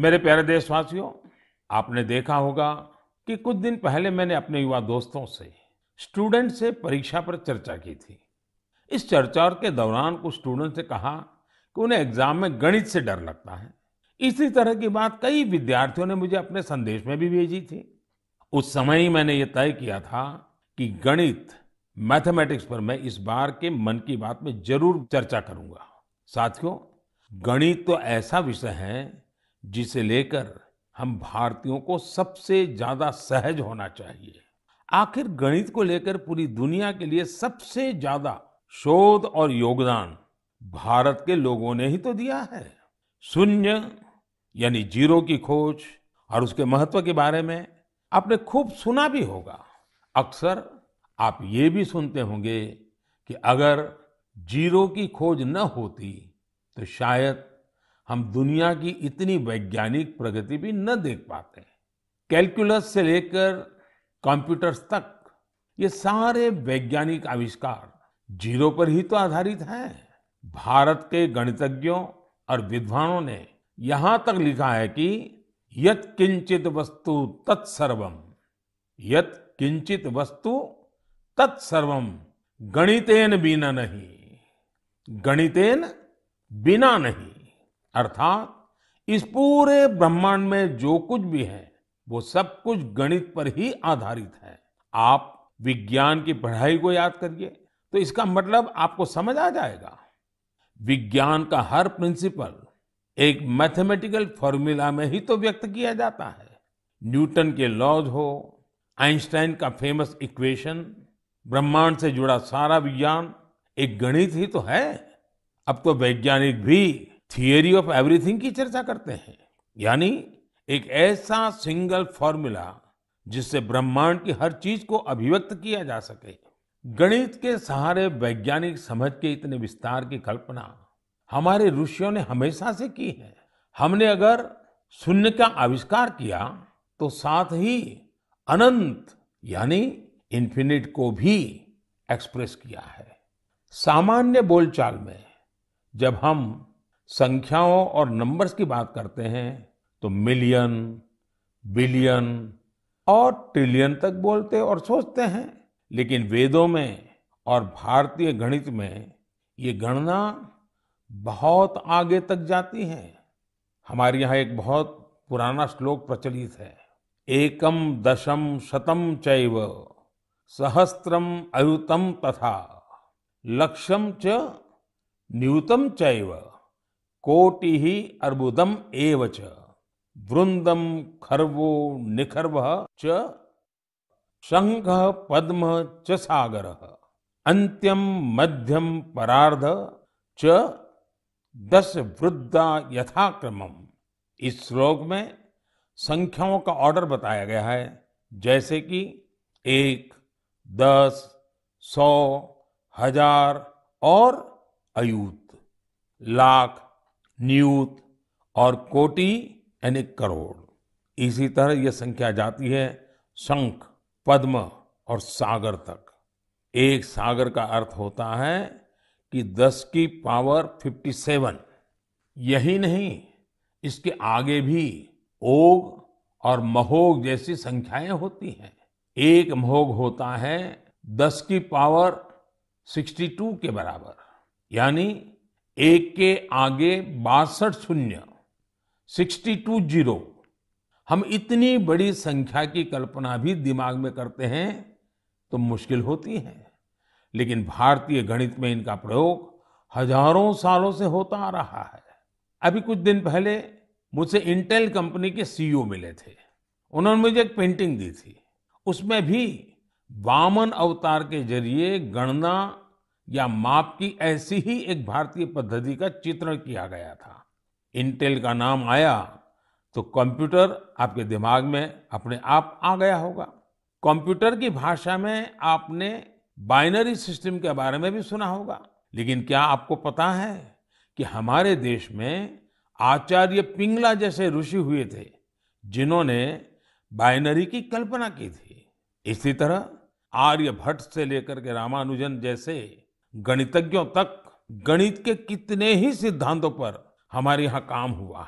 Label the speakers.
Speaker 1: मेरे प्यारे देशवासियों आपने देखा होगा कि कुछ दिन पहले मैंने अपने युवा दोस्तों से स्टूडेंट से परीक्षा पर चर्चा की थी इस चर्चा के दौरान कुछ स्टूडेंट से कहा कि उन्हें एग्जाम में गणित से डर लगता है इसी तरह की बात कई विद्यार्थियों ने मुझे अपने संदेश में भी भेजी थी उस समय ही मैंने ये तय किया था कि गणित मैथमेटिक्स पर मैं इस बार के मन की बात में जरूर चर्चा करूंगा साथियों गणित तो ऐसा विषय है जिसे लेकर हम भारतीयों को सबसे ज्यादा सहज होना चाहिए आखिर गणित को लेकर पूरी दुनिया के लिए सबसे ज्यादा शोध और योगदान भारत के लोगों ने ही तो दिया है शून्य यानी जीरो की खोज और उसके महत्व के बारे में आपने खूब सुना भी होगा अक्सर आप ये भी सुनते होंगे कि अगर जीरो की खोज न होती तो शायद हम दुनिया की इतनी वैज्ञानिक प्रगति भी न देख पाते कैलकुलस से लेकर कंप्यूटर्स तक ये सारे वैज्ञानिक आविष्कार जीरो पर ही तो आधारित हैं भारत के गणितज्ञों और विद्वानों ने यहां तक लिखा है कि यत किंचित वस्तु तत्सर्वम यत किंचित वस्तु तत्सर्वम गणितेन बिना नहीं गणितेन बिना नहीं अर्थात इस पूरे ब्रह्मांड में जो कुछ भी है वो सब कुछ गणित पर ही आधारित है आप विज्ञान की पढ़ाई को याद करिए तो इसका मतलब आपको समझ आ जाएगा विज्ञान का हर प्रिंसिपल एक मैथमेटिकल फॉर्मूला में ही तो व्यक्त किया जाता है न्यूटन के लॉज हो आइंस्टाइन का फेमस इक्वेशन ब्रह्मांड से जुड़ा सारा विज्ञान एक गणित ही तो है अब तो वैज्ञानिक भी थियरी ऑफ एवरीथिंग की चर्चा करते हैं यानी एक ऐसा सिंगल फॉर्मूला जिससे ब्रह्मांड की हर चीज को अभिव्यक्त किया जा सके गणित के सहारे वैज्ञानिक समझ के इतने विस्तार की कल्पना हमारे ऋषियों ने हमेशा से की है हमने अगर शून्य का आविष्कार किया तो साथ ही अनंत यानी इन्फिनिट को भी एक्सप्रेस किया है सामान्य बोलचाल में जब हम संख्याओं और नंबर्स की बात करते हैं तो मिलियन बिलियन और ट्रिलियन तक बोलते और सोचते हैं लेकिन वेदों में और भारतीय गणित में ये गणना बहुत आगे तक जाती है हमारे यहाँ एक बहुत पुराना श्लोक प्रचलित है एकम दशम शतम चैव सहस्त्रम अयुतम तथा लक्षम च न्यूतम चैव कोटि ही अर्बुदम च वृंदम खरवो निखर्व च शंख पद्म च सागर अंत्यम मध्यम परार्ध च दस वृद्धा यथाक्रमम इस श्लोक में संख्याओं का ऑर्डर बताया गया है जैसे कि एक दस सौ हजार और अयुत लाख नियुत और कोटि यानी करोड़ इसी तरह यह संख्या जाती है शंख पद्म और सागर तक एक सागर का अर्थ होता है कि 10 की पावर 57 यही नहीं इसके आगे भी ओग और महोग जैसी संख्याएं होती हैं एक महोग होता है 10 की पावर 62 के बराबर यानी एक के आगे बासठ शून्य सिक्सटी टू जीरो हम इतनी बड़ी संख्या की कल्पना भी दिमाग में करते हैं तो मुश्किल होती है लेकिन भारतीय गणित में इनका प्रयोग हजारों सालों से होता आ रहा है अभी कुछ दिन पहले मुझसे इंटेल कंपनी के सीईओ e मिले थे उन्होंने मुझे एक पेंटिंग दी थी उसमें भी वामन अवतार के जरिए गणना या माप की ऐसी ही एक भारतीय पद्धति का चित्रण किया गया था इंटेल का नाम आया तो कंप्यूटर आपके दिमाग में अपने आप आ गया होगा कंप्यूटर की भाषा में आपने बाइनरी सिस्टम के बारे में भी सुना होगा लेकिन क्या आपको पता है कि हमारे देश में आचार्य पिंगला जैसे ऋषि हुए थे जिन्होंने बाइनरी की कल्पना की थी इसी तरह आर्यभट्ट से लेकर के रामानुजन जैसे गणितज्ञों तक गणित के कितने ही सिद्धांतों पर हमारे यहाँ काम हुआ है